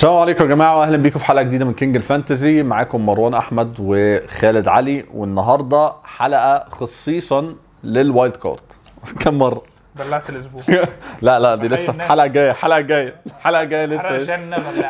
السلام عليكم يا جماعه واهلا بيكم في حلقه جديده من كينج الفانتزي معاكم مروان احمد وخالد علي والنهارده حلقه خصيصا للوايلد كارد كم مره بلعت الاسبوع لا لا دي لسه في حلقه جايه حلقه جايه الحلقه جايه لسه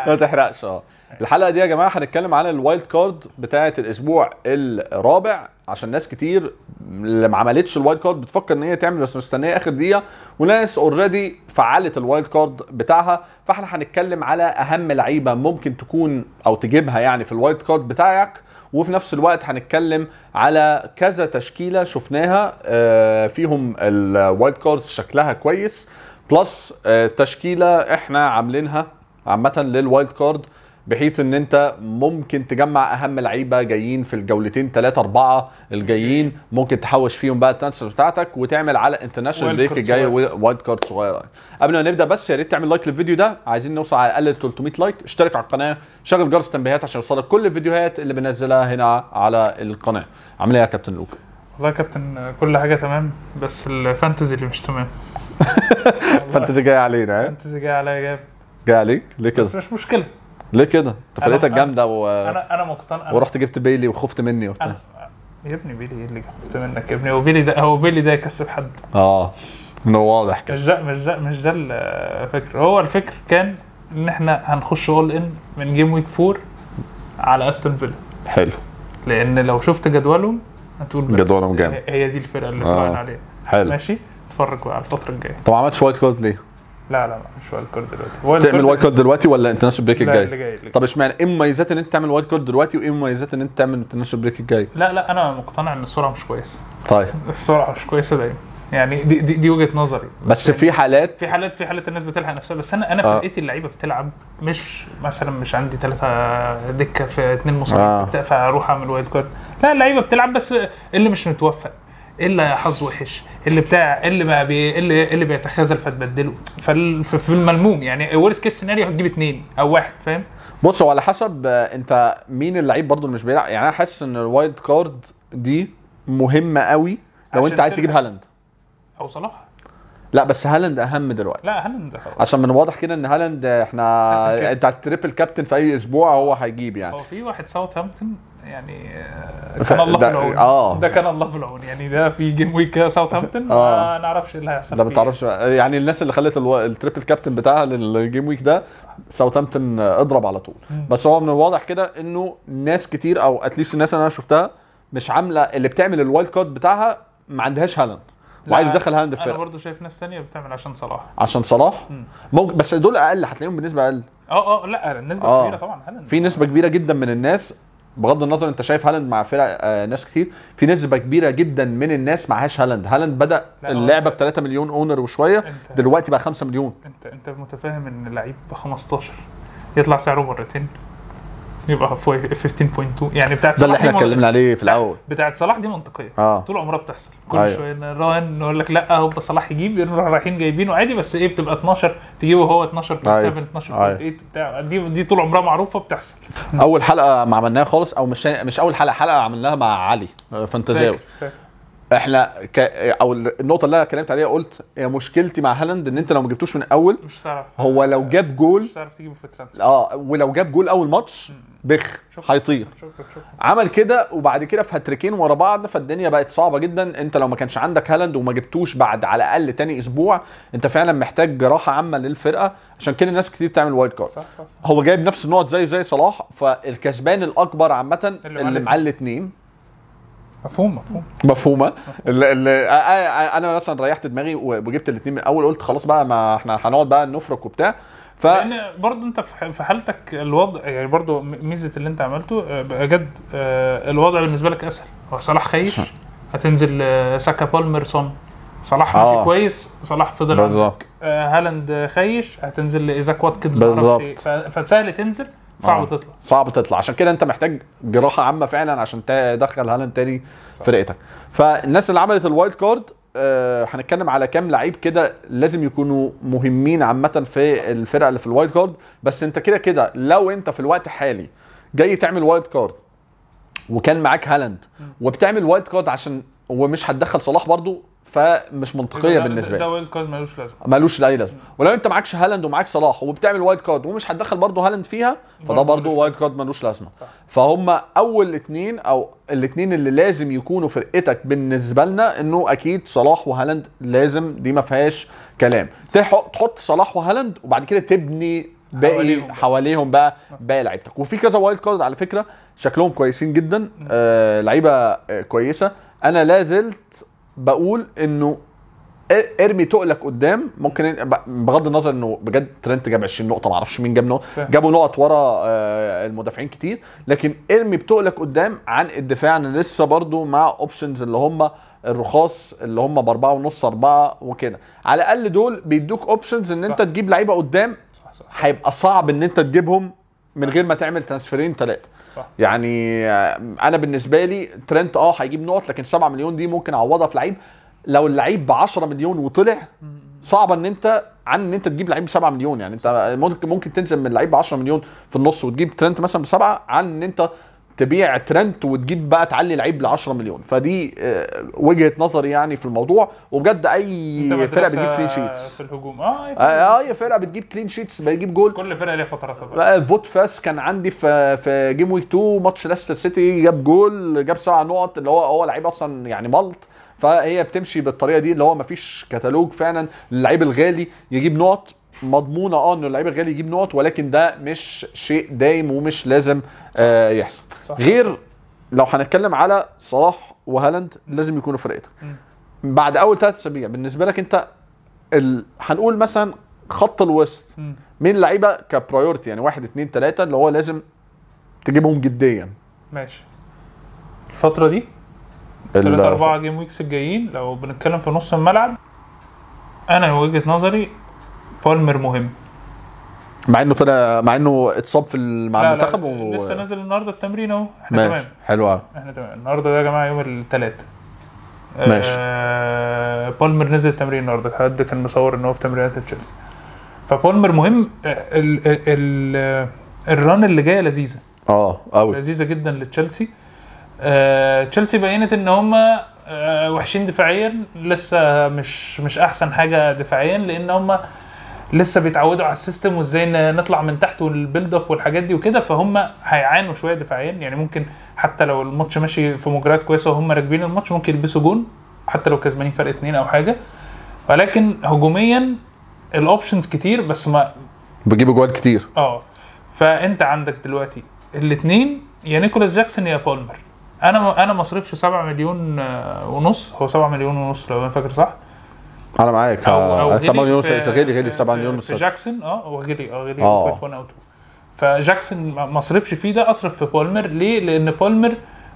ما تحرقش اه الحلقه دي يا جماعه هنتكلم عن الوايلد كارد بتاعه الاسبوع الرابع عشان ناس كتير اللي ما عملتش الوايلد كارد بتفكر ان هي تعمل بس مستنيه اخر دقيقه وناس اوريدي فعلت الوايلد كارد بتاعها فاحنا هنتكلم على اهم لعيبه ممكن تكون او تجيبها يعني في الوايلد كارد بتاعك وفي نفس الوقت هنتكلم على كذا تشكيله شفناها آه، فيهم الوايلد كارد شكلها كويس بلس آه، تشكيله احنا عاملينها عامه للوايلد كارد بحيث ان انت ممكن تجمع اهم لعيبه جايين في الجولتين ثلاثه اربعه الجايين ممكن تحوش فيهم بقى الترانسفير بتاعتك وتعمل على انترناشونال بريك الجاي وايد كارد صغيره قبل ما نبدا بس يا ريت تعمل لايك للفيديو ده عايزين نوصل على الاقل 300 لايك اشترك على القناه شغل جرس التنبيهات عشان يوصلك كل الفيديوهات اللي بنزلها هنا على القناه عامل ايه يا كابتن لوك والله يا كابتن كل حاجه تمام بس الفانتزي اللي مش تمام فانتزي جاي علينا الفانتزي جاي عليا جاب جاي عليك ليه كده بس مش مشكله ليه كده؟ انت فرقتك جامده و... انا انا مقتنع ورحت جبت بيلي وخفت مني وبتاع يا ابني بيلي ايه اللي خفت منك يا ابني هو بيلي ده هو بيلي ده يكسب حد اه انه واضح كده مش ده مش ده مش ده الفكر هو الفكر كان ان احنا هنخش اول ان من جيم ويك 4 على استون فيلا حلو لان لو شفت جدولهم هتقول بس جدولهم جامد هي دي الفرقه اللي آه. طالعين عليها حلو ماشي اتفرج بقى على الفتره الجايه طب عملت شويه كوز ليه؟ لا لا مش وايلد كارد دلوقتي تعمل وايلد كارد دلوقتي ولا انترناشونال بريك الجاي؟ لا اللي جاي اللي طب اشمعنى ايه مميزات ان انت تعمل وايلد كارد دلوقتي وايه مميزات ان انت تعمل انترناشونال بريك الجاي؟ لا لا انا مقتنع ان السرعه مش كويسه طيب السرعه مش كويسه دايما يعني دي, دي دي وجهه نظري بس يعني في حالات في حالات في حالات الناس بتلحق نفسها بس انا انا فرقتي آه. اللعيبه بتلعب مش مثلا مش عندي ثلاثه دكه في اثنين مصابين آه. فاروح اعمل وايلد كارد لا اللعيبه بتلعب بس اللي مش متوفق اللي حظ وحش اللي بتاع اللي بقى بي اللي اللي بيتخاذل فتبدله ففي الملموم يعني ورست كيس سيناريو هتجيب اثنين او واحد فاهم بص هو على حسب آه، انت مين اللعيب برضه اللي مش بيلعب يعني انا حاسس ان الوايلد كارد دي مهمه قوي لو انت عايز تجيب هالاند او صلاح لا بس هالاند اهم دلوقتي لا هالاند عشان من واضح كده ان هالاند احنا انت هتتريبل كابتن في اي اسبوع هو هيجيب يعني هو في واحد ساوثهامبتون يعني كان الله في العون اه ده كان الله في العون يعني ده في جيم ويك ساوثهامبتون آه. ما نعرفش ايه اللي هيحصل ده ما تعرفش يعني الناس اللي خلت الو... التريبل كابتن بتاعها للجيم ويك ده ساوثهامبتون اضرب على طول م. بس هو من الواضح كده انه ناس كتير او اتليست الناس اللي انا شفتها مش عامله اللي بتعمل الوايلد كارد بتاعها ما عندهاش هالاند وعايز يدخل هالاند في انا برضه شايف ناس ثانيه بتعمل عشان صلاح عشان صلاح ممكن بس دول اقل هتلاقيهم بنسبه اقل اه اه لا النسبه آه. كبيره طبعا هالاند في نسبه كبيره جدا من الناس بغض النظر انت شايف هالاند مع فرق آه ناس كتير في نسبه كبيره جدا من الناس معهاش هالاند هالاند بدا اللعبه ب 3 مليون اونر وشويه دلوقتي بقى 5 مليون انت انت متفاهم ان لعيب ب 15 يطلع سعره مرتين يبقى فوق 15.2 يعني بتاعت صلاح ده اللي احنا اتكلمنا عليه في الاول بتاعت صلاح دي منطقيه آه. طول عمرها بتحصل كل آه. شويه نراهن نقول لك لا هو صلاح يجيب يروح رايحين جايبينه عادي بس ايه بتبقى 12 تجيبه هو 12.7 أيوه. 12.8 أيوه. بتاع دي دي طول عمرها معروفه بتحصل اول حلقه ما عملناها خالص او مش مش اول حلقه حلقه عملناها مع علي آه، فانتزاوي احنا ك... او النقطه اللي انا اتكلمت عليها قلت هي مشكلتي مع هالاند ان انت لو ما جبتوش من الاول مش هتعرف هو لو جاب جول مش هتعرف تجيبه في الترانسفير اه ولو جاب جول اول ماتش بخ هيطير عمل كده وبعد كده في هاتريكين ورا بعض فالدنيا بقت صعبه جدا انت لو ما كانش عندك هالاند وما جبتوش بعد على الاقل تاني اسبوع انت فعلا محتاج جراحه عامه للفرقه عشان كده الناس كتير بتعمل وايد كارد صح صح صح هو جايب نفس النقط زي زي صلاح فالكسبان الاكبر عامه اللي, اللي معاه الاثنين مفهوم مفهوم مفهومه انا مثلا ريحت دماغي وجبت الاثنين من الاول قلت خلاص بقى ما احنا هنقعد بقى نفرك وبتاع ف لان برضه انت في حالتك الوضع يعني برضه ميزه اللي انت عملته آه، بجد آه، الوضع بالنسبه لك اسهل هو صلاح خايف هتنزل آه، ساكا بالمر سون صلاح ماشي آه. كويس صلاح فضل بالظبط هالاند خايش هتنزل لايزاك واتكنز إيه. بالظبط فتسهل تنزل صعب آه. تطلع صعب تطلع عشان كده انت محتاج جراحه عامه فعلا عشان تدخل هالاند تاني فرقتك فالناس اللي عملت الوايلد كارد آه هنتكلم على كام لعيب كده لازم يكونوا مهمين عامه في الفرقه اللي في الوايلد كارد بس انت كده كده لو انت في الوقت الحالي جاي تعمل وايلد كارد وكان معاك هالاند وبتعمل وايلد كارد عشان ومش هتدخل صلاح برضو فمش منطقيه ده بالنسبه لي ده وايلد كارد ملوش لازمه ملوش اي لازمه ولو انت معكش هالاند ومعاك صلاح وبتعمل وايلد كارد ومش هتدخل برضه هالاند فيها فده برضه وايلد كارد ملوش لازمه فهم اول اثنين او الاثنين اللي لازم يكونوا فرقتك بالنسبه لنا انه اكيد صلاح وهالاند لازم دي ما فيهاش كلام تحط صلاح وهالاند وبعد كده تبني باقي حواليهم, حواليهم بقى باقي لعيبتك وفي كذا وايلد كارد على فكره شكلهم كويسين جدا آه لعيبه آه، كويسه انا لا زلت بقول انه ارمي تقلك قدام ممكن بغض النظر انه بجد ترنت جاب 20 نقطه ما اعرفش مين جاب نقط جابوا نقط ورا آه، المدافعين كتير لكن ارمي بتقلك قدام عن الدفاع انا لسه برضو مع اوبشنز اللي هم الرخاص اللي هم باربعه ونص اربعه وكده على الاقل دول بيدوك اوبشنز ان صح. انت تجيب لعيبه قدام هيبقى صعب ان انت تجيبهم من غير ما تعمل ترانسفيرين ثلاثه يعني انا بالنسبه لي ترنت اه هيجيب نقط لكن 7 مليون دي ممكن اعوضها في لعيب لو اللعيب ب 10 مليون وطلع صعب ان انت عن ان انت تجيب لعيب ب 7 مليون يعني انت ممكن ممكن تنزل من لعيب ب 10 مليون في النص وتجيب ترنت مثلا بسبعه عن ان انت تبيع ترنت وتجيب بقى تعلي لعيب ل 10 مليون فدي آه، وجهه نظري يعني في الموضوع وبجد اي فرقه بتجيب كلين شيتس في الهجوم اه اه اي فرقه بتجيب كلين شيتس بتجيب جول كل فرقه ليها فتراتها آه، فوت فاس كان عندي في في جيم ويك 2 ماتش ليستر سيتي جاب جول جاب سبع نقط اللي هو هو لعيب اصلا يعني ملط فهي بتمشي بالطريقه دي اللي هو مفيش كتالوج فعلا اللعيب الغالي يجيب نقط مضمونه اه ان اللعيب الغالي يجيب نقط ولكن ده مش شيء دايم ومش لازم آه يحصل صح. غير لو هنتكلم على صلاح وهالاند لازم يكونوا فرقتك بعد اول ثلاث اسابيع بالنسبه لك انت ال... هنقول مثلا خط الوسط مين لعيبه كبرايورتي يعني واحد اثنين ثلاثه اللي هو لازم تجيبهم جديا ماشي الفتره دي ثلاثة أربعة جيم ويكس الجايين لو بنتكلم في نص الملعب أنا وجهة نظري بالمر مهم مع انه طلع مع انه اتصاب في مع المنتخب و... لسه نازل النهارده التمرين اهو احنا ماشي. تمام حلو قوي احنا تمام النهارده ده يا جماعه يوم الثلاث ماشي آه بالمر نزل التمرين النهارده حد كان مصور ان هو في تمرينات تشيلسي فبالمر مهم آه، ال ال ال الران اللي جايه لذيذه اه قوي لذيذه جدا لتشيلسي آه تشيلسي بينت ان هم آه وحشين دفاعيا لسه مش مش احسن حاجه دفاعيا لان هم لسه بيتعودوا على السيستم وازاي نطلع من تحت والبيلد اب والحاجات دي وكده فهم هيعانوا شويه دفاعيا يعني ممكن حتى لو الماتش ماشي في مجريات كويسه وهم راكبين الماتش ممكن يلبسوا جون حتى لو كسبانين فرق اثنين او حاجه ولكن هجوميا الاوبشنز كتير بس ما بجيب جوال كتير اه فانت عندك دلوقتي الاثنين يا نيكولاس جاكسون يا بالمر انا انا ما اصرفش 7 مليون آه، ونص هو 7 مليون ونص لو انا فاكر صح انا معاك اه 7 مليون غالي غالي 7 مليون في جاكسون اه هو غالي اه غالي 1 او 2 فجاكسون ما اصرفش فيه ده اصرف في بولمر ليه؟ لان بولمر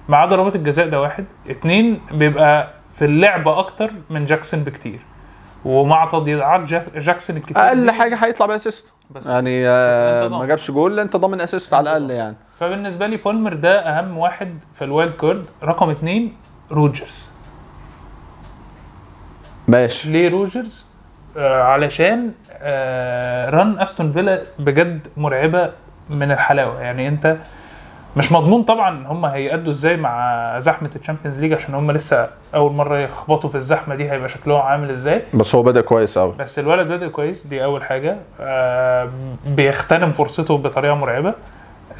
معاه ضربات الجزاء ده واحد اتنين بيبقى في اللعبه اكتر من جاكسون بكتير ومع تضييعات جاكسون الكتير اقل حاجه هيطلع باسيست بس يعني آه ما جابش جول انت ضامن اسيست على الاقل يعني فبالنسبه لي بولمر ده اهم واحد في الوايلد كارد رقم اتنين روجرز ماشي ليه روجرز آه علشان آه رن استون فيلا بجد مرعبه من الحلاوه يعني انت مش مضمون طبعا هم هيأدوا ازاي مع زحمه الشامبيونز ليج عشان هم لسه اول مره يخبطوا في الزحمه دي هيبقى شكلهم عامل ازاي بس هو بدا كويس قوي بس الولد بدا كويس دي اول حاجه آه بيغتنم فرصته بطريقه مرعبه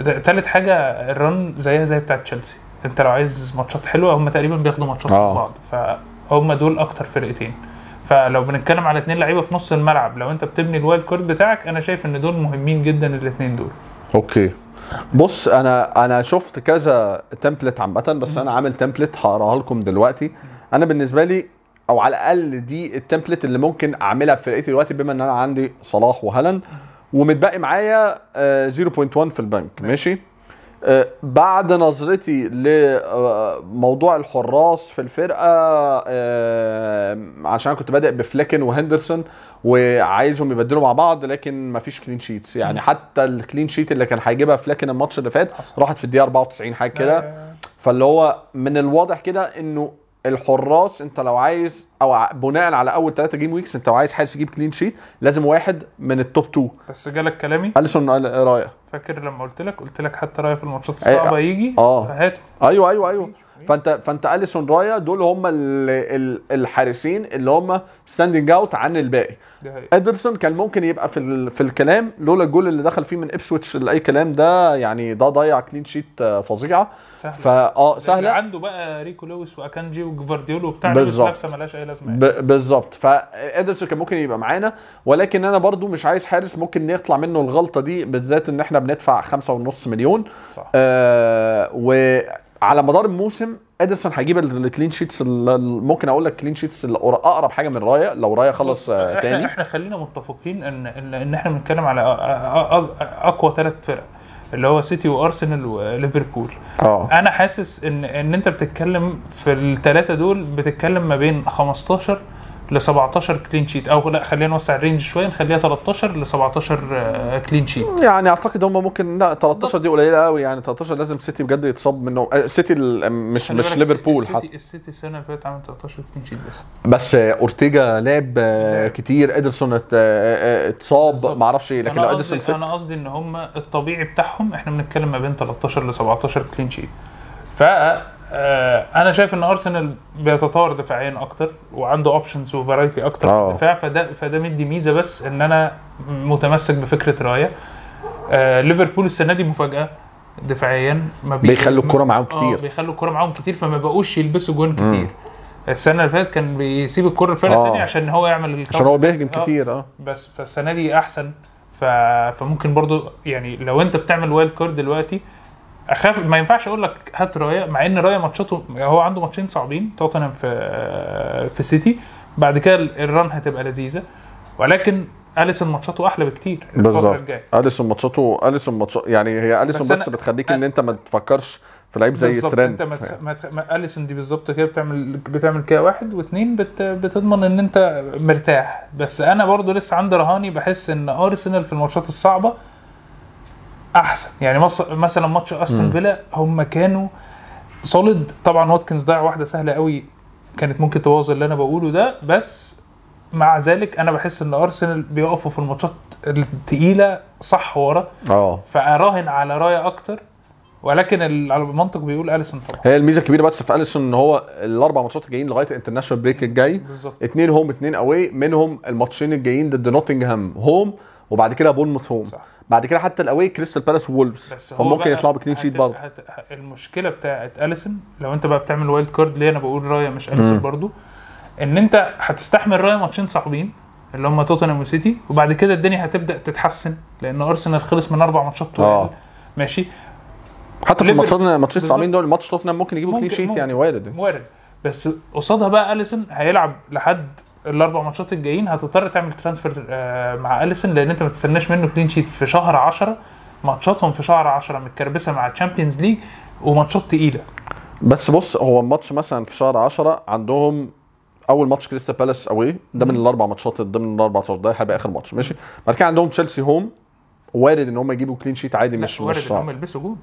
ثالث حاجه الرن زيها زي بتاع تشيلسي انت لو عايز ماتشات حلوه هم تقريبا بياخدوا ماتشات مع آه. بعض ف هم دول اكتر فرقتين فلو بنتكلم على اتنين لعيبه في نص الملعب لو انت بتبني الوايلد كارد بتاعك انا شايف ان دول مهمين جدا الاتنين دول اوكي بص انا انا شفت كذا تمبلت عامه بس انا عامل تمبلت هقراها لكم دلوقتي انا بالنسبه لي او على الاقل دي التمبلت اللي ممكن اعملها في فرقتي دلوقتي بما ان انا عندي صلاح وهالاند ومتبقي معايا 0.1 آه، في البنك ماشي آه، بعد نظرتي لموضوع الحراس في الفرقه آه، عشان كنت بادئ بفليكن وهندرسون وعايزهم يبدلوا مع بعض لكن مفيش كلين شيتس يعني حتى الكلين شيت اللي كان هيجيبها فليكن الماتش اللي فات راحت في الدقيقه 94 حاجه كده آه. فاللي هو من الواضح كده انه الحراس انت لو عايز او بناء على اول ثلاثه جيم ويكس انت لو عايز حارس يجيب كلين شيت لازم واحد من التوب 2 بس جالك كلامي اليسون آه، رايه فاكر لما قلت لك قلت لك حتى رايه في الماتشات الصعبه آه، يجي اه هاته ايوه ايوه ايوه فانت فانت اليسون رايا دول هم الحارسين اللي هم ستاندنج اوت عن الباقي ادرسون كان ممكن يبقى في في الكلام لولا الجول اللي دخل فيه من ابسويتش لاي كلام ده يعني ده ضيع كلين شيت آه، فظيعه سهله اه سهله عنده بقى ريكو لويس واكانجي وجفارديولو وبتاع بالظبط ملهاش اي لازمه ب... بالظبط فادرسون كان ممكن يبقى معانا ولكن انا برضو مش عايز حارس ممكن نطلع منه الغلطه دي بالذات ان احنا بندفع خمسة ونص مليون صح آه وعلى مدار الموسم ادرسون هيجيب الكلين شيتس ممكن اقول لك كلين شيتس اقرب حاجه من رايا لو رايا خلص آه تاني احنا خلينا متفقين ان, إن احنا بنتكلم على اقوى ثلاث فرق اللي هو سيتي وارسنال وليفربول اه انا حاسس ان ان انت بتتكلم في الثلاثه دول بتتكلم ما بين 15 ل 17 كلين شيت او لا خلينا نوسع الرينج شويه نخليها 13 ل 17 كلين شيت يعني اعتقد هم ممكن لا 13 دي قليله قوي يعني 13 لازم السيتي بجد يتصاب منه آه، السيتي مش مش ليفربول حتى السيتي السنه اللي فاتت عمل 13 كلين شيت بس بس اورتيجا لعب آه، كتير ادرسون آه، اتصاب ما اعرفش لكن لو ادرسون فت انا قصدي ان هم الطبيعي بتاعهم احنا بنتكلم ما بين 13 ل 17 كلين شيت ف آه، انا شايف ان ارسنال بيتطور دفاعيا اكتر وعنده اوبشنز وفرايتي اكتر أوه. دفاع فده فده مدي ميزه بس ان انا متمسك بفكره رايه آه ليفربول السنه دي مفاجاه دفاعيا ما بي... بيخلوا الكوره معاهم آه، كتير آه بيخلوا الكوره معاهم كتير فما بقوش يلبسوا جون كتير م. السنه اللي فاتت كان بيسيب الكره للفرقه الثانيه آه. عشان هو يعمل الكرة. عشان هو بيهجم كتير اه بس فالسنه دي احسن ف... فممكن برضو يعني لو انت بتعمل وايلد كارد دلوقتي آه اخاف ما ينفعش اقول لك هات رايا مع ان رايا ماتشاته هو عنده ماتشين صعبين توتنهام في في سيتي بعد كده الران هتبقى لذيذه ولكن اليسون ماتشاته احلى بكتير بالظبط اليسون ماتشاته اليسون ماتش يعني هي اليسون بس, بس بتخليك ان انت ما تفكرش في لعيب زي ترند انت مت... ما... اليسون دي بالظبط كده بتعمل بتعمل كده واحد واثنين بت... بتضمن ان انت مرتاح بس انا برضو لسه عندي رهاني بحس ان ارسنال في الماتشات الصعبه احسن يعني مثلا ماتش استون فيلا هم كانوا سوليد طبعا واتكنز ضيع واحده سهله قوي كانت ممكن تبوظ اللي انا بقوله ده بس مع ذلك انا بحس ان ارسنال بيقفوا في الماتشات الثقيله صح ورا اه فاراهن على رايا اكتر ولكن المنطق بيقول اليسون طبعا هي الميزه الكبيره بس في اليسون ان هو الاربع ماتشات الجايين لغايه الانترناشونال بريك الجاي بالظبط اثنين هوم اثنين اواي منهم الماتشين الجايين ضد نوتنجهام هوم وبعد كده بورنموث هوم صح. بعد كده حتى الاوي كريستال بالاس وولفز فممكن يطلعوا بكلين شيت برضه المشكله بتاعت اليسون لو انت بقى بتعمل وايلد كارد ليه انا بقول رايا مش اليسون برضه ان انت هتستحمل رايا ماتشين صعبين اللي هم توتنهام وسيتي وبعد كده الدنيا هتبدا تتحسن لان ارسنال خلص من اربع ماتشات آه. ماشي حتى في الماتشات الماتشين الصعبين دول ماتش توتنهام ممكن يجيبوا كلين شيت يعني وارد وارد بس قصادها بقى اليسون هيلعب لحد الاربع ماتشات الجايين هتضطر تعمل ترانسفير آه، مع اليسون لان انت ما تستناش منه كلين شيت في شهر 10 ماتشاتهم في شهر 10 متكربسه مع الشامبيونز ليج وماتشات تقيله بس بص هو الماتش مثلا في شهر 10 عندهم اول ماتش كريستال بالاس اوي ده من الاربع ماتشات ضمن الاربع ماتشات ده هيبقى اخر ماتش ماشي بعد كده عندهم تشيلسي هوم وارد ان هم يجيبوا كلين شيت عادي مش مش وارد ان هم يلبسوا جول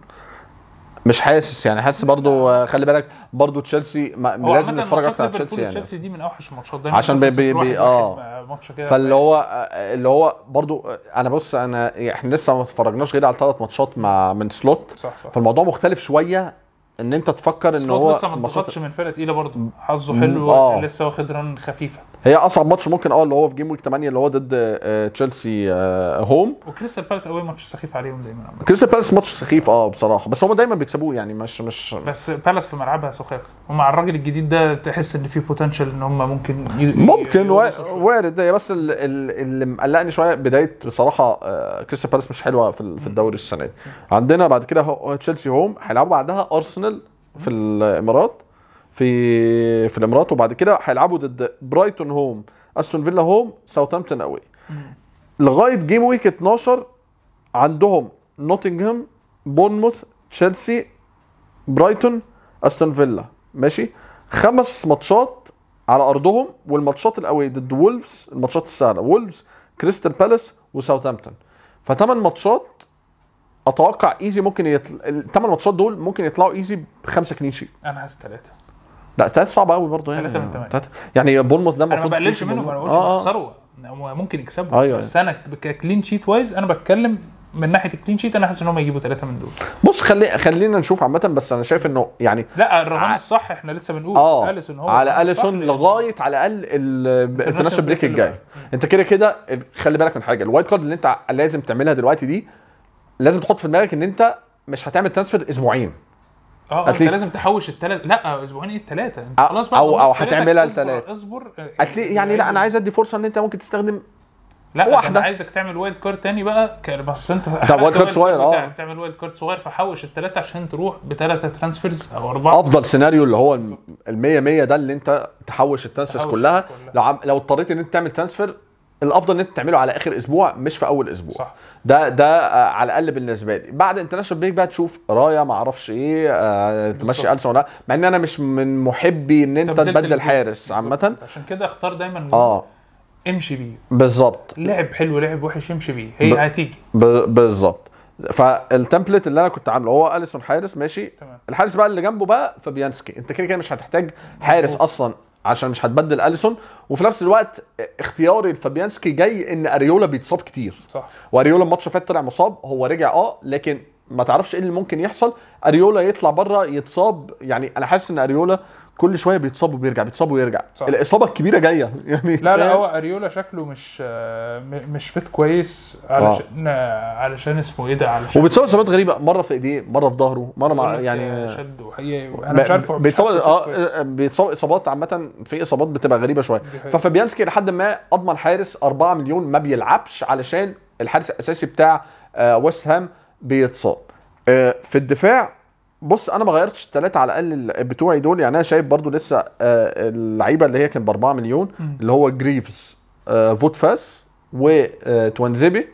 مش حاسس يعني حاسس برضو آه، خلي بالك برضو تشيلسي لازم نتفرج اكتر على تشيلسي يعني تشيلسي دي من اوحش الماتشات دايما عشان بي بي, بي اه ماتش كده فاللي هو آه، اللي هو برضو آه، انا بص انا احنا لسه ما اتفرجناش غير على ثلاث ماتشات مع من سلوت صح صح فالموضوع مختلف شويه ان انت تفكر ان هو لسه ما اتضغطش من فرقه تقيله برضه حظه حلو آه. لسه واخد ران خفيفه هي اصعب ماتش ممكن اه اللي هو في جيم ويك 8 اللي هو ضد تشيلسي آه هوم آه، وكريستال بالاس اول ماتش سخيف عليهم دايما كريستال بالاس ماتش سخيف اه بصراحه بس هم دايما بيكسبوه يعني مش مش بس بالاس في ملعبها سخاف ومع الراجل الجديد ده تحس ان في بوتنشال ان هم ممكن ي... ممكن وارد هي بس اللي مقلقني شويه بدايه بصراحه آه، كريستال بالاس مش حلوه في الدوري السنه دي عندنا بعد كده تشيلسي هوم هيلعبوا بعدها ارسنال في الامارات في في الامارات وبعد كده هيلعبوا ضد برايتون هوم استون فيلا هوم ساوثامبتون اوي لغايه جيم ويك 12 عندهم نوتنغهام بورنموث تشيلسي برايتون استون فيلا ماشي خمس ماتشات على ارضهم والماتشات الاوي ضد وولفز الماتشات السهله وولفز كريستال بالاس وساوثامبتون فثمان ماتشات اتوقع ايزي ممكن يطل... الثمان ماتشات دول ممكن يطلعوا ايزي بخمسه كلين شيت انا حاسس ثلاثه لا ثلاثه صعبه قوي برضه يعني ثلاثه من ثمانيه يعني بورموث ده المفروض انا ما بقللش منه ما بقولش آه. آه. يخسروا ممكن يكسبوا أيوة بس انا كلين شيت وايز انا بتكلم من ناحيه الكلين شيت انا حاسس ان هم يجيبوا ثلاثه من دول بص خلي خلينا نشوف عامه بس انا شايف انه يعني لا الرهان ع... الصح احنا لسه بنقول اه اليسون هو على اليسون لغايه على الاقل الانترناشونال بريك الجاي انت كده كده خلي بالك من حاجه الوايت كارد اللي انت لازم تعملها دلوقتي دي لازم تحط في دماغك ان انت مش هتعمل ترانسفير اسبوعين اه, آه، انت لازم تحوش الثلاث لا اسبوعين ايه الثلاثه انت خلاص بقى او او هتعملها الثلاث اصبر أتلي... يعني لا انا عايز ادي فرصه ان انت ممكن تستخدم لا واحده انا عايزك تعمل وايلد كارد تاني بقى بس انت طب وايلد كارد صغير اه تعمل وايلد كارد صغير فحوش الثلاثه عشان تروح بثلاثه ترانسفيرز او اربعه افضل سيناريو اللي هو ال 100 100 ده اللي انت تحوش الترانسفيرز كلها. كلها لو لو اضطريت ان انت تعمل ترانسفير الافضل ان انت تعمله على اخر اسبوع مش في اول اسبوع صح. ده ده آه، على الاقل بالنسبه لي بعد انترناشونال بريك بقى تشوف رايا ما اعرفش ايه آه تمشي السون ولا لا مع ان انا مش من محبي ان انت تبدل حارس عامه عشان كده اختار دايما اه امشي بيه بالظبط لعب حلو لعب وحش امشي بيه هي هتيجي ب... بالظبط فالتمبلت اللي انا كنت عامله هو اليسون حارس ماشي تمام. الحارس بقى اللي جنبه بقى فابيانسكي انت كده كده مش هتحتاج حارس اصلا عشان مش هتبدل اليسون وفي نفس الوقت اختياري لفابيانسكي جاي ان اريولا بيتصاب كتير صح واريولا الماتش اللي فات طلع مصاب هو رجع اه لكن ما تعرفش ايه اللي ممكن يحصل اريولا يطلع بره يتصاب يعني انا حاسس ان اريولا كل شويه بيتصاب وبيرجع بيتصاب ويرجع صح. الاصابه الكبيره جايه يعني لا لا هو اريولا شكله مش مش فيت كويس علشان آه. علشان اسمه ايه ده علشان وبيتصاب اصابات غريبه مره في ايديه مره في ظهره مره مع يعني شد انا مش عارف بيتصاب آه،, اه بيتصاب اصابات عامه في اصابات بتبقى غريبه شويه ففابيانسكي لحد ما اضمن حارس 4 مليون ما بيلعبش علشان الحارس الاساسي بتاع آه ويست هام بيتصاب آه، في الدفاع بص انا ما غيرتش الثلاثه على الاقل بتوعي دول يعني انا شايف برضو لسه آه، اللعيبه اللي هي كانت ب 4 مليون اللي هو جريفز آه، فوتفاس وتوانزيبي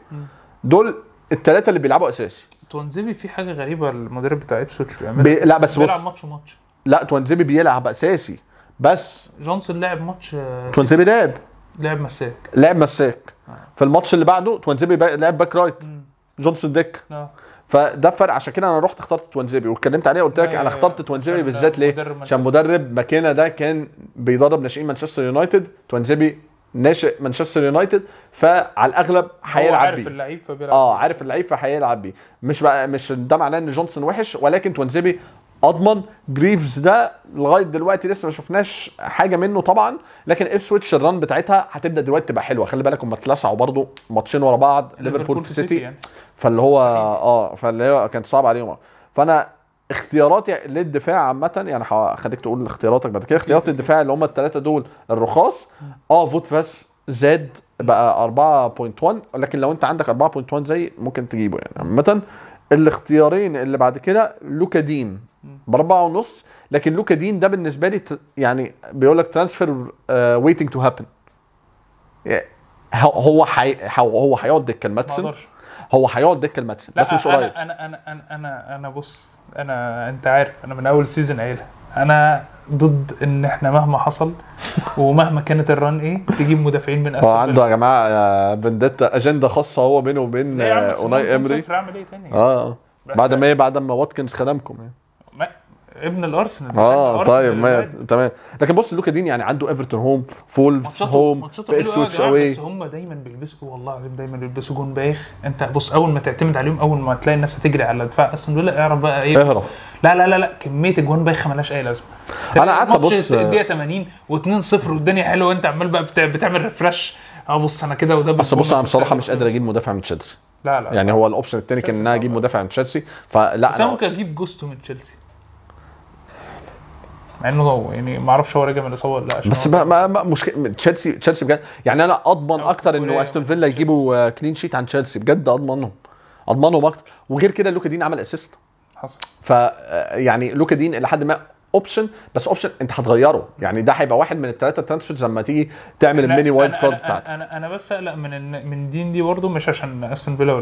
دول الثلاثه اللي بيلعبوا اساسي توانزيبي في حاجه غريبه المدرب بتاع ابسوتش بيعملها بي... لا بس بص بيلعب ماتش ماتش لا توانزيبي بيلعب اساسي بس جونسون لعب ماتش توانزيبي لعب لعب مساك لعب مساك آه. في الماتش اللي بعده توانزيبي لعب باك رايت مم. جونسون ديك آه. فده فرق عشان كده انا رحت اخترت توانزيبي واتكلمت عليه قلت لك ايوه، انا اخترت ايوه. توانزيبي بالذات ليه؟ عشان مدرب ماكينا ده كان بيدرب ناشئين مانشستر يونايتد توانزيبي ناشئ مانشستر يونايتد فعلى الاغلب هيلعب بيه عارف اللعيب فبيلعب اه عارف اللعيب فهيلعب بيه مش بقى مش ده معناه ان جونسون وحش ولكن توانزيبي اضمن جريفز ده لغايه دلوقتي لسه ما شفناش حاجه منه طبعا لكن سويتش الران بتاعتها هتبدا دلوقتي تبقى حلوه خلي بالك هم اتلسعوا برضو ماتشين ورا بعض ليفربول في سيتي فاللي هو اه فاللي هو كان صعب عليهم فانا اختياراتي للدفاع عامة يعني هخليك تقول اختياراتك بعد كده اختيارات الدفاع اللي هم الثلاثة دول الرخاص اه فوت فاس زاد بقى 4.1 لكن لو انت عندك 4.1 زي ممكن تجيبه يعني عامة الاختيارين اللي بعد كده لوكا دين باربعه ونص لكن لوكا دين ده بالنسبه لي يعني بيقول لك ترانسفير ويتنج تو هابن هو حي... هو هيقعد دكه الماتسن هو هيقعد دكه الماتسن بس مش قريب انا انا انا انا انا بص انا انت عارف انا من اول سيزون قايلها انا ضد ان احنا مهما حصل ومهما كانت الران ايه تجيب مدافعين من اسفل عنده يا جماعه بندتا اجنده خاصه هو بينه وبين آه، اوناي امري اعمل ايه تاني اه بعد ما ايه بعد ما واتكنز خدمكم يعني ابن الارسنال اه طيب ما تمام لكن بص لوكا دين يعني عنده ايفرتون هوم فولفز هوم ابسويتش اوي آه، بس هم دايما بيلبسوا والله العظيم دايما بيلبسوا جون بايخ انت بص اول ما تعتمد عليهم اول ما تلاقي الناس هتجري على دفاع استون فيلا اعرف بقى ايه اهرب لا لا لا لا كميه اجوان بايخه مالهاش اي لازمه انا قعدت ابص الدقيقه 80 و2-0 والدنيا حلوه وانت عمال بقى بتعمل ريفرش اه بص انا كده وده بس بص انا بصراحه مش قادر اجيب مدافع من تشيلسي لا لا يعني هو الاوبشن الثاني كان ان انا اجيب مدافع من تشيلسي فلا بس انا ممكن اجيب جوستو من تشيلسي مع انه يعني ما اعرفش هو راجع من الاصابه ولا لا بس ما ما ما مشكله تشيلسي تشيلسي بجد يعني انا اضمن اكتر انه استون فيلا يجيبوا كلين آه، شيت عن تشيلسي بجد اضمنهم اضمنهم اكتر وغير كده لوكا دين عمل اسيست حصل ف آه، يعني لوكا دين الى حد ما اوبشن بس اوبشن انت هتغيره يعني ده هيبقى واحد من الثلاثه ترانسفيرز لما تيجي تعمل الميني وايلد كارد بتاعتك انا انا بس اقلق من من دين دي برضه مش عشان استون فيلا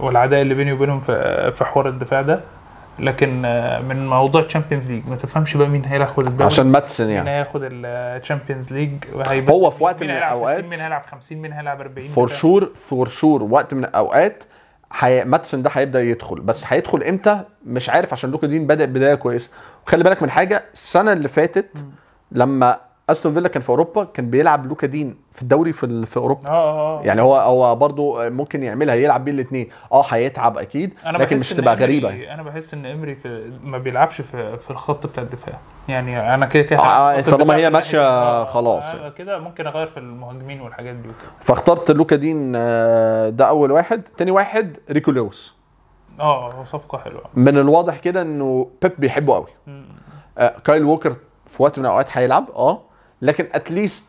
والعداء اللي بيني وبينهم في آه، حوار الدفاع ده لكن آه، من موضوع تشامبيونز ليج ما تفهمش بقى مين هياخد الدوري عشان ماتسن يعني مين هياخد التشامبيونز آه، ليج هو في وقت من الاوقات مين هيلعب 50 مين هيلعب 40 فور شور فور شور وقت من الاوقات حي... ماتسن ده هيبدا يدخل بس هيدخل امتى مش عارف عشان لوكا دين بدا بدايه كويسه وخلي بالك من حاجه السنه اللي فاتت لما استون فيلا كان في اوروبا كان بيلعب لوكا دين في الدوري في في اوروبا آه،, اه اه يعني هو هو برضه ممكن يعملها يلعب بين الاثنين اه هيتعب اكيد أنا لكن مش تبقى غريبه انا بحس ان امري في ما بيلعبش في, في الخط بتاع الدفاع يعني انا كده كده آه, آه، طالما هي ماشيه آه، خلاص آه كده ممكن اغير في المهاجمين والحاجات دي وكده فاخترت لوكا دين ده اول واحد تاني واحد ريكو لويس اه صفقه حلوه من الواضح كده انه بيب بيحبه قوي آه كايل ووكر في وقت من الاوقات هيلعب اه لكن اتليست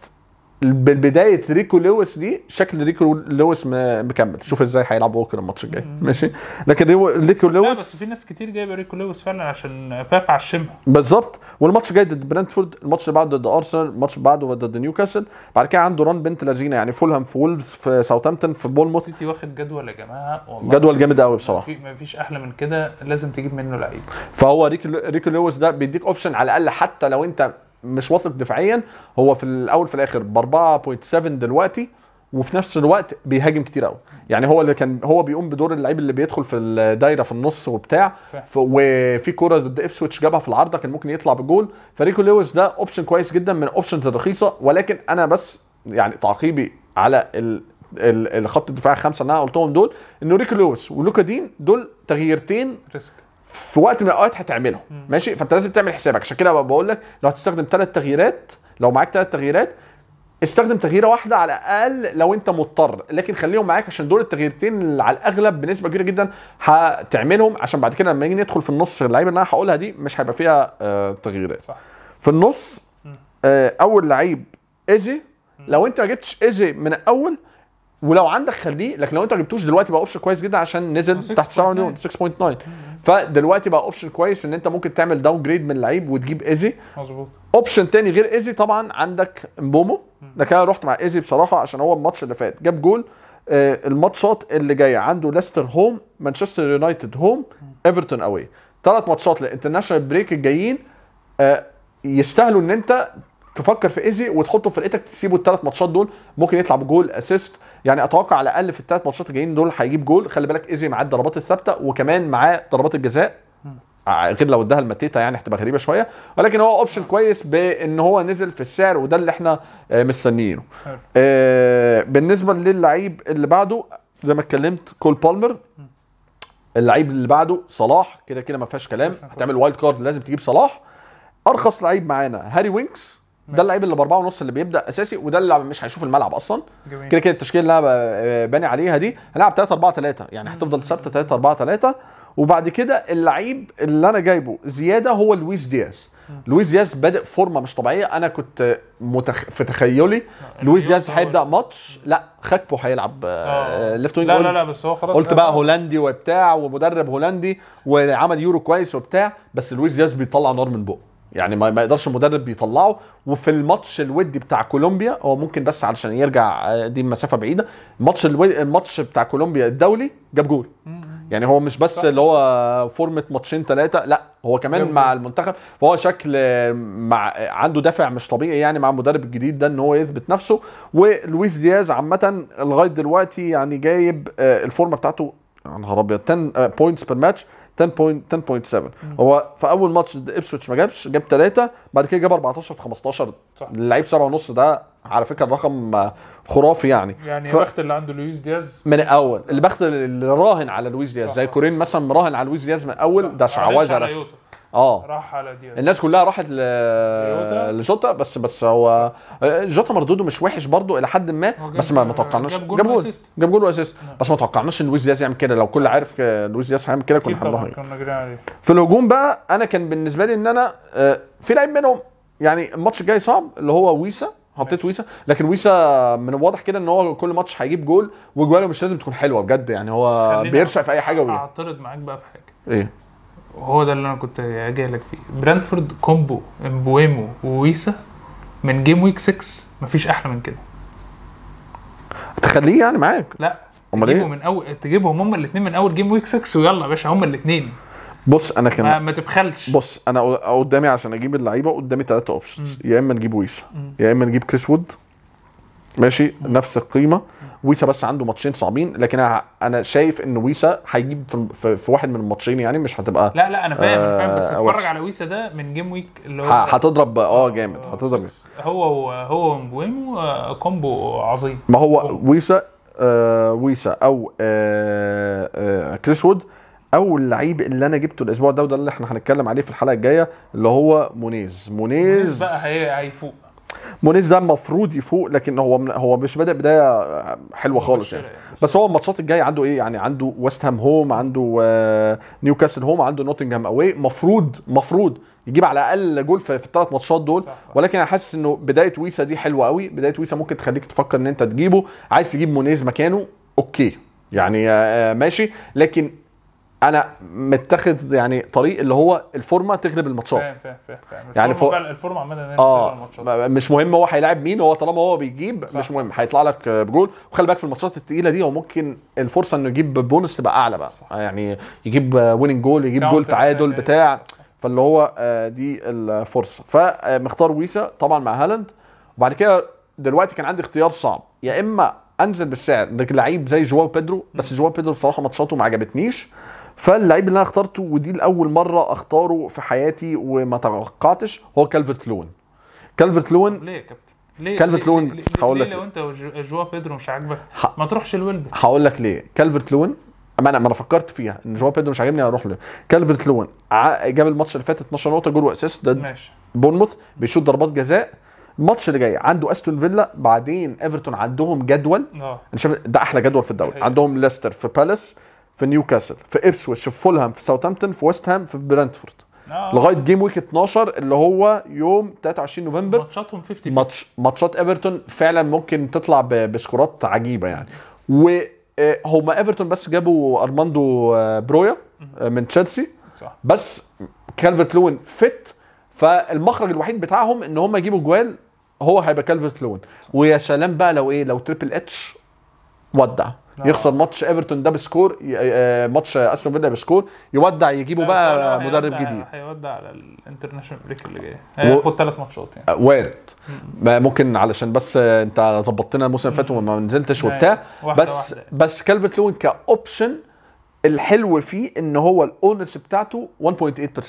بالبداية ريكو لويس دي شكل ريكو لويس مكمل شوف ازاي هيلعب ووكر الماتش الجاي ماشي لكن ريكو لويس لا بس في ناس كتير جايبه ريكو لويس فعلا عشان باب عشمها بالظبط والماتش الجاي ضد برنتفورد الماتش اللي بعده ضد ارسنال الماتش اللي بعده ضد نيوكاسل بعد كده عنده ران بنت لذينه يعني فولهام في وولفز في ساوثهامبتون في بولموث سيتي واخد جدول يا جماعه والله جدول جامد قوي بصراحه مفيش احلى من كده لازم تجيب منه لعيب فهو ريكو لويس ده بيديك اوبشن على الاقل حتى لو انت مش واثق دفاعيا هو في الاول في الاخر ب 4.7 دلوقتي وفي نفس الوقت بيهاجم كتير قوي يعني هو اللي كان هو بيقوم بدور اللعيب اللي بيدخل في الدايره في النص وبتاع ف... وفي كوره ضد ابسويتش جابها في العارضه كان ممكن يطلع بجول فريكو لويس ده اوبشن كويس جدا من الاوبشنز الرخيصه ولكن انا بس يعني تعقيبي على ال... الخط الدفاع الخمسه اللي انا قلتهم دول انه ريكو لويس ولوكا دين دول تغييرتين ريسك في وقت من الاوقات هتعملهم ماشي فانت لازم تعمل حسابك عشان كده بقول لك لو هتستخدم ثلاث تغييرات لو معاك ثلاث تغييرات استخدم تغييره واحده على الاقل لو انت مضطر لكن خليهم معاك عشان دول التغييرتين اللي على الاغلب بنسبه كبيره جدا هتعملهم عشان بعد كده لما نيجي ندخل في النص اللعيبه اللي انا هقولها دي مش هيبقى فيها آه، تغييرات صح. في النص آه، اول لعيب ايزي لو انت ما جبتش ايزي من الاول ولو عندك خليه لكن لو انت ما جبتوش دلوقتي بقى اوبشن كويس جدا عشان نزل اه، تحت 7 مليون 6.9 فدلوقتي بقى اوبشن كويس ان انت ممكن تعمل داون جريد من لعيب وتجيب ايزي مظبوط اوبشن تاني غير ايزي طبعا عندك مبومو لكن كده رحت مع ايزي بصراحه عشان هو الماتش اللي فات جاب جول آه الماتشات اللي جايه عنده ليستر هوم مانشستر يونايتد هوم ايفرتون اواي ثلاث ماتشات للانترناشونال بريك الجايين آه يستاهلوا ان انت تفكر في ايزي وتحطه في فرقتك تسيبه الثلاث ماتشات دول ممكن يطلع بجول اسيست يعني اتوقع على الاقل في الثلاث ماتشات الجايين دول هيجيب جول خلي بالك ايزي معاه الضربات الثابته وكمان معاه ضربات الجزاء آه، غير لو اداها لماتيتا يعني هتبقى غريبه شويه ولكن هو اوبشن كويس بان هو نزل في السعر وده اللي احنا آه، مستنيينه آه، بالنسبه للعيب اللي بعده زي ما اتكلمت كول بالمر اللعيب اللي بعده صلاح كده كده ما فيهاش كلام هتعمل وايلد كارد لازم تجيب صلاح ارخص لعيب معانا هاري وينكس ده اللعيب اللي باربعه ونص اللي بيبدا اساسي وده اللي مش هيشوف الملعب اصلا كده كده التشكيله اللي انا باني عليها دي هلعب 3 4 3 يعني هتفضل ثابته 3 4 3 وبعد كده اللعيب اللي انا جايبه زياده هو لويس دياز لويس دياز بادئ فورمه مش طبيعيه انا كنت متخ... في تخيلي لويس دياز هيبدا ماتش لا خاكبو هيلعب ليفت آه. وينج آه، لا لا لا بس هو خلاص قلت بقى هولندي وبتاع ومدرب هولندي وعمل يورو كويس وبتاع بس لويس دياز بيطلع نار من بقه يعني ما يقدرش المدرب يطلعه وفي الماتش الودي بتاع كولومبيا هو ممكن بس علشان يرجع آه، دي مسافه بعيده الماتش الماتش بتاع كولومبيا الدولي جاب جول يعني هو مش بس اللي هو فورمه ماتشين ثلاثه لا هو كمان مع المنتخب فهو شكل آه، مع عنده دافع مش طبيعي يعني مع المدرب الجديد ده ان هو يثبت نفسه ولويس دياز عامه لغايه دلوقتي يعني جايب آه، الفورمه بتاعته يا نهار ابيض 10 بوينتس بير ماتش 10.7 هو في اول ماتش ضد ابسويتش ما جابش جاب ثلاثه بعد كده جاب 14 في 15 لعيب 7 ونص ده على فكره رقم خرافي يعني يعني ف... البخت اللي عنده لويس دياز من الاول البخت اللي راهن على لويس دياز زي كورين مثلا مراهن على لويس دياز من الاول ده شعوذه رسمي اه راح على دي الناس كلها راحت ل... لجوتا بس بس هو جوتا مردوده مش وحش برضه الى حد ما بس ما توقعناش جاب جول جاب جول واسيست بس ما توقعناش ان لويس دياز يعمل كده لو كل عارف لويس دياز هيعمل كده كنا هنروح في الهجوم بقى انا كان بالنسبه لي ان انا آه، في لعيب منهم يعني الماتش الجاي صعب اللي هو ويسا حطيت ويسا لكن ويسا من الواضح كده ان هو كل ماتش هيجيب جول واجواله مش لازم تكون حلوه بجد يعني هو بيرشق في اي حاجه اعترض معاك بقى في حاجه ايه هو ده اللي انا كنت جاي لك فيه برانفورد كومبو امبويمو وويسا من جيم ويك 6 مفيش احلى من كده تخليه يعني معاك لا امال ايه من اول تجيبهم هم الاثنين من اول جيم ويك 6 ويلا يا باشا هم الاثنين بص انا كان ما, ما تبخلش بص انا قدامي عشان اجيب اللعيبه قدامي ثلاثه اوبشنز يا اما نجيب ويسا يا اما نجيب كريس وود ماشي مم. نفس القيمه ويسا بس عنده ماتشين صعبين لكن انا شايف ان ويسا هيجيب في, في واحد من الماتشين يعني مش هتبقى لا لا انا فاهم انا فاهم بس آه، اتفرج على ويسا ده من جيم ويك اللي هو هتضرب اه جامد هتضرب هو هو ومبويمو كومبو آه، عظيم ما هو oh. ويسا آه ويسا او آه آه كريس وود او اللعيب اللي انا جبته الاسبوع ده وده اللي احنا هنتكلم عليه في الحلقه الجايه اللي هو مونيز مونيز, مونيز بقى هيفوق مونيز ده المفروض يفوق لكن هو هو مش بادئ بدايه حلوه خالص يعني. يعني بس هو الماتشات الجايه عنده ايه يعني عنده ويست هام هوم عنده نيوكاسل آه، هوم عنده نوتنجهام اواي مفروض مفروض يجيب على الاقل جول في, الثلاث ماتشات دول صح صح. ولكن انا حاسس انه بدايه ويسا دي حلوه قوي بدايه ويسا ممكن تخليك تفكر ان انت تجيبه عايز تجيب مونيز مكانه اوكي يعني آه، آه، ماشي لكن انا متخذ يعني طريق اللي هو الفورمه تغلب الماتشات فاهم فاهم فاهم يعني الفورمه الفورمه عماله اه مش مهم هو هيلاعب مين هو طالما هو بيجيب صح. مش مهم هيطلع لك بجول وخلي بالك في الماتشات الثقيله دي هو ممكن الفرصه انه يجيب بونص تبقى اعلى بقى صح. يعني يجيب ويننج جول يجيب جول تعادل يعني بتاع فاللي هو آه، دي الفرصه فمختار آه، ويسا طبعا مع هالاند وبعد كده دلوقتي كان عندي اختيار صعب يا اما انزل بالسعر لعيب زي جواو بيدرو بس جواو بيدرو بصراحه ماتشاته ما عجبتنيش فاللعيب اللي انا اخترته ودي لاول مره اختاره في حياتي وما توقعتش هو كالفرت لون كالفرت لون ليه يا كابتن ليه كالفرت لون هقول لك ليه لو انت جوا بيدرو مش عاجبك ما تروحش الولبك هقول لك ليه كالفرت لون ما انا ما انا فكرت فيها ان جوا بيدرو مش عاجبني هروح له كالفرت لون جاب الماتش اللي فات 12 نقطه جول واسيست ضد بونموث بيشوط ضربات جزاء الماتش اللي جاي عنده استون فيلا بعدين ايفرتون عندهم جدول آه. انا شايف ده احلى جدول في الدوري عندهم ليستر في بالاس في نيوكاسل في ابسويتش في فولهام في ساوثهامبتون في ويست هام في برنتفورد آه. لغايه جيم ويك 12 اللي هو يوم 23 نوفمبر ماتشاتهم 50 ماتش ماتشات ايفرتون فعلا ممكن تطلع بسكورات عجيبه يعني وهما آه، ايفرتون بس جابوا ارماندو آه، برويا من تشيلسي صح بس كالفرت لون فت فالمخرج الوحيد بتاعهم ان هم يجيبوا جوال هو هيبقى كالفرت لون ويا سلام بقى لو ايه لو تريبل اتش ودع آه. يخسر ماتش ايفرتون ده بسكور آه، آه، ماتش استون فيلا بسكور يودع يجيبه بقى يعني مدرب جديد هيودع على الانترناشونال بريك اللي جاي هياخد ثلاث ماتشات يعني وارد ممكن علشان بس انت ظبطتنا الموسم اللي فات وما نزلتش وبتاع بس بس كالفرت لوين كاوبشن الحلو فيه ان هو الاونرز بتاعته 1.8%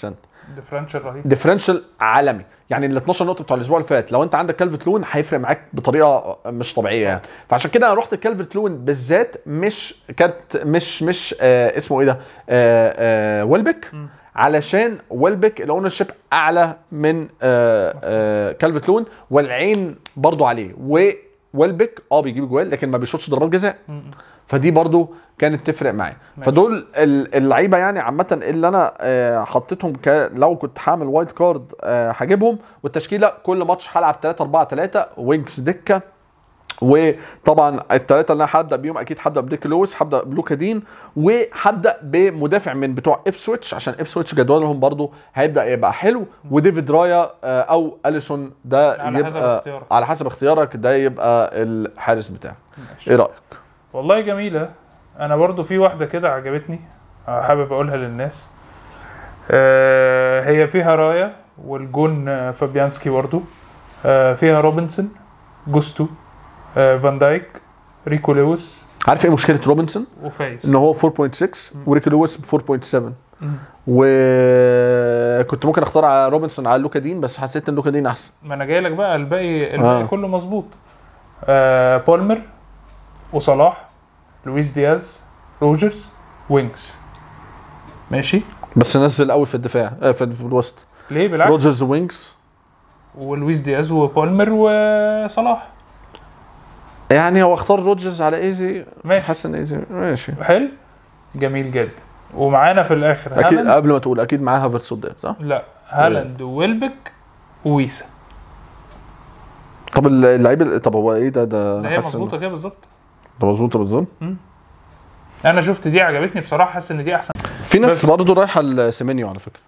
ديفرنشال رهيب ديفرنشال عالمي يعني ال 12 نقطه بتوع الاسبوع اللي فات لو انت عندك كالفرت لون هيفرق معاك بطريقه مش طبيعيه يعني فعشان كده انا رحت الكالفرت لون بالذات مش كارت مش مش آه اسمه ايه ده آه آه ويلبك علشان ويلبك الاونر شيب اعلى من آه آه كالفرت لون والعين برضو عليه ويلبك اه بيجيب جوال لكن ما بيشوطش ضربات جزاء فدي برضو كانت تفرق معايا فدول اللعيبه يعني عامه اللي انا آه، حطيتهم ك... لو كنت هعمل وايلد آه، كارد هجيبهم والتشكيله كل ماتش هلعب 3 4 3 وينكس دكه وطبعا الثلاثه اللي انا هبدا بيهم اكيد هبدا بديك لويس هبدا بلوكا دين وهبدا بمدافع من بتوع ابسويتش عشان ابسويتش جدولهم برضو هيبدا يبقى حلو وديفيد رايا آه، او اليسون ده على يبقى حسب اختيارك. على حسب اختيارك ده يبقى الحارس بتاعك ايه رايك والله جميلة انا برضو في واحدة كده عجبتني حابب اقولها للناس آه، هي فيها رايا والجون آه، فابيانسكي برضو آه، فيها روبنسون جوستو فان دايك ريكو لويس عارف ايه مشكله روبنسون؟ وفايز ان هو 4.6 وريكو لويس 4.7 وكنت ممكن اختار على روبنسون على لوكا دين بس حسيت ان لوكا دين احسن ما انا جاي لك بقى الباقي الباقي آه. كله مظبوط آه بالمر وصلاح لويس دياز روجرز وينكس ماشي بس نزل قوي في الدفاع آه في الوسط ليه بالعكس روجرز وينكس ولويس دياز وبالمر وصلاح يعني هو اختار روجرز على ايزي ماشي حاسس ان ايزي ماشي حلو جميل جدا ومعانا في الاخر اكيد هالند. قبل ما تقول اكيد معاها هافرتس قدام صح؟ لا هالاند ويلبك وويسا طب اللعيب طب هو ايه ده ده هي مظبوطه كده بالظبط ده مظبوط بالظبط انا شفت دي عجبتني بصراحه حاسس ان دي احسن في ناس برضه رايحه لسيمينيو على فكره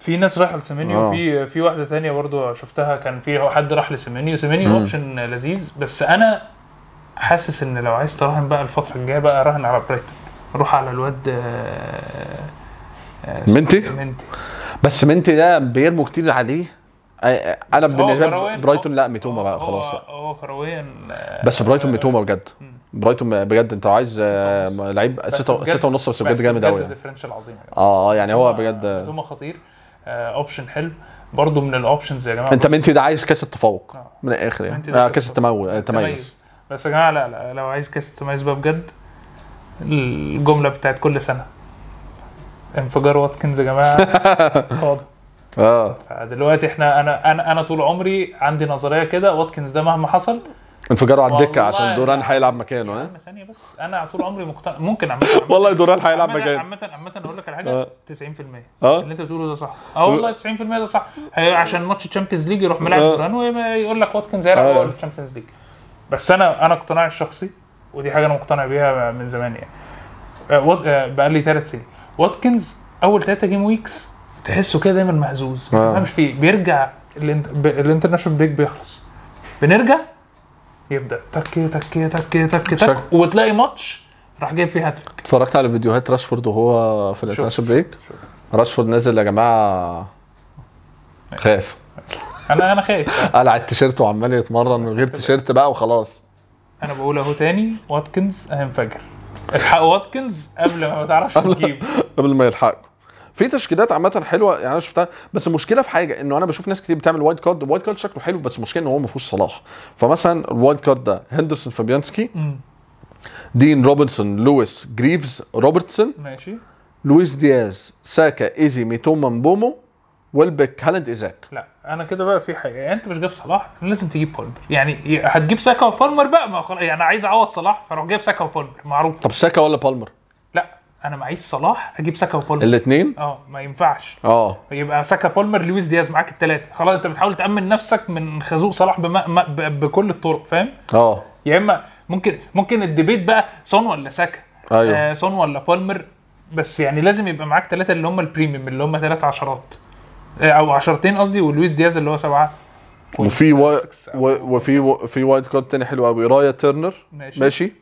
في ناس رايحه لسيمينيو آه. في في واحده تانية برضه شفتها كان في حد راح لسيمينيو سيمينيو اوبشن لذيذ بس انا حاسس ان لو عايز تراهن بقى الفتره الجايه بقى راهن على برايتون روح على الواد آه، آه، منتي منتي إيه؟ بس منتي ده بيرموا كتير عليه انا بالنسبه برايتون لا ميتوما بقى خلاص بقى هو كرويا بس برايتون ميتوما بجد برايتون بجد انت لو عايز آه، لعيب 6 6 ونص بس بجد جامد قوي ديفرنشال يعني. عظيم يعني. اه اه يعني هو بجد هجوم خطير اوبشن آه، حلو برضه من الاوبشنز يا جماعه انت منتي ده عايز كاس التفوق آه. من الاخر يعني آه كاس التميز بس يا جماعه لا, لا لو عايز كاس التميز بقى بجد الجمله بتاعت كل سنه انفجار واتكنز يا جماعه فاضي اه فدلوقتي احنا انا انا انا طول عمري عندي نظريه كده واتكنز ده مهما حصل انفجروا على الدكه عشان دوران هيلعب مكانه ها ثانيه بس انا طول عمري مقتنع ممكن عامه والله دوران هيلعب مكانه عامه عامه اقول لك على حاجه 90% آه. آه. اللي انت بتقوله ده صح اه والله 90% ده صح عشان ماتش تشامبيونز ليج يروح ملعب آه. دوران ويقول لك واتكنز هيلعب هو الشامبيونز ليج بس انا انا اقتناعي الشخصي ودي حاجه انا مقتنع بيها من زمان يعني بقى لي ثلاث سنين واتكنز اول ثلاثه جيم ويكس تحسه كده دايما مهزوز ما تفهمش فيه بيرجع الانترناشونال بريك بيخلص بنرجع يبدا تك تك تك تك تك وتلاقي ماتش راح جايب فيه هاتريك اتفرجت على فيديوهات راشفورد وهو في الانترناشونال بريك راشفورد نازل يا جماعه خاف انا انا خايف قلع التيشيرت وعمال يتمرن من غير تيشيرت بقى وخلاص انا بقول اهو تاني واتكنز هينفجر الحق واتكنز قبل ما تعرفش تجيب قبل ما يلحقك في تشكيلات عامه حلوه يعني انا شفتها بس المشكله في حاجه انه انا بشوف ناس كتير بتعمل وايد كارد الوايد كارد شكله حلو بس المشكله ان هو ما فيهوش صلاح فمثلا الوايد كارد ده هندرسون فابيانسكي دين روبنسون لويس جريفز روبرتسون ماشي لويس دياز ساكا ايزي ميتوما بومو ويلبك هالاند ايزاك لا انا كده بقى في حاجه يعني انت مش جايب صلاح لازم تجيب بالمر يعني هتجيب ساكا وبالمر بقى ما خلاص يعني عايز اعوض صلاح فاروح جايب ساكا وبالمر معروف طب ساكا ولا بالمر انا معيش صلاح اجيب ساكا وبولمر الاثنين اه ما ينفعش اه يبقى ساكا بولمر لويس دياز معاك الثلاثه خلاص انت بتحاول تامن نفسك من خازوق صلاح بما... ما... ب... بكل الطرق فاهم اه يا اما ممكن ممكن الديبيت بقى سون ولا ساكا ايوه آه سون ولا بولمر بس يعني لازم يبقى معاك ثلاثه اللي هم البريميوم اللي هم ثلاث عشرات آه، او عشرتين قصدي ولويس دياز اللي هو سبعه وفي و... و... وفي و... في وايد كارد تاني حلو قوي رايا تيرنر ماشي, ماشي.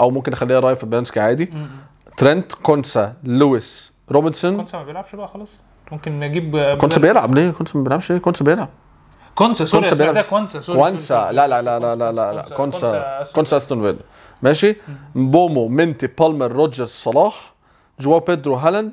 او ممكن اخليها رايا فابانسكي عادي م -م. ترنت كونسا لويس روبنسون كونسا ما بيلعبش بقى خلاص ممكن نجيب آه، كونسا بيلعب ليه كونسا ما بيلعبش ليه كونسا بيلعب كونسا سوري كونسا بيلعب كونسا سوري كونسا لا لا لا لا لا لا كونسا كونسا استون فيلا ماشي بومو منتي بالمر روجرز صلاح جوا بيدرو هالاند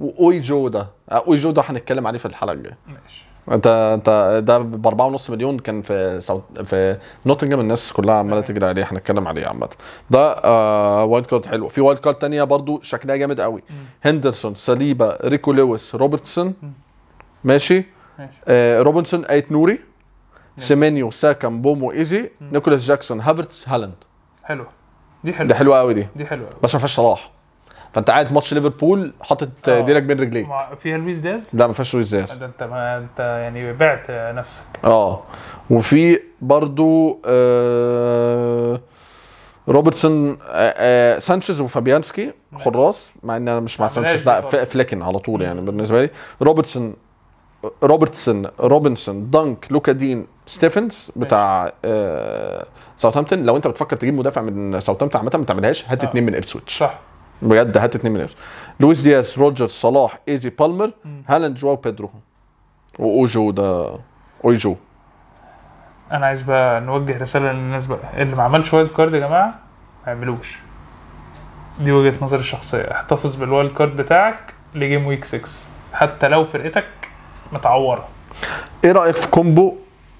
واوي جو ده آه، اوي جو ده هنتكلم عليه في الحلقه الجايه ماشي انت انت ده ب 4.5 مليون كان في ساوت في نوتنجهام الناس كلها عماله تجري عليه هنتكلم عليه عامه ده آه وايلد كارد حلو في وايلد كارد ثانيه برضو شكلها جامد قوي هندرسون ساليبا ريكو لويس روبرتسون ماشي آه روبنسون ايت نوري سيمينيو ساكن بومو ايزي نيكولاس جاكسون هافرتس هالاند حلو دي حلوه دي حلوه قوي دي دي حلوه قوي بس ما فيهاش صلاح فانت قاعد في ماتش ليفربول حاطط ايديك آه. بين رجليك فيها لويس دياز؟ لا ما فيهاش لويس دياز ده انت ما انت يعني بعت نفسك اه وفي برضو آه روبرتسون آه آه سانشيز وفابيانسكي حراس مع ان انا مش مع سانشيز لا فليكن على طول يعني بالنسبه لي روبرتسون روبرتسون روبنسون دانك لوكا دين ستيفنز بتاع آه ساوثهامبتون لو انت بتفكر تجيب مدافع من ساوثهامبتون عامه ما تعملهاش هات آه. من ابسويتش صح بجد هات اتنين من لويس دياس روجر صلاح ايزي بالمر هالاند جواو بيدرو واوجو ده اوجو انا عايز بقى نوجه رساله للناس بقى اللي ما عملش وايلد كارد يا جماعه ما يعملوش دي وجهه نظري الشخصيه احتفظ بالوايلد كارد بتاعك لجيم ويك 6 حتى لو فرقتك متعوره ايه رايك في كومبو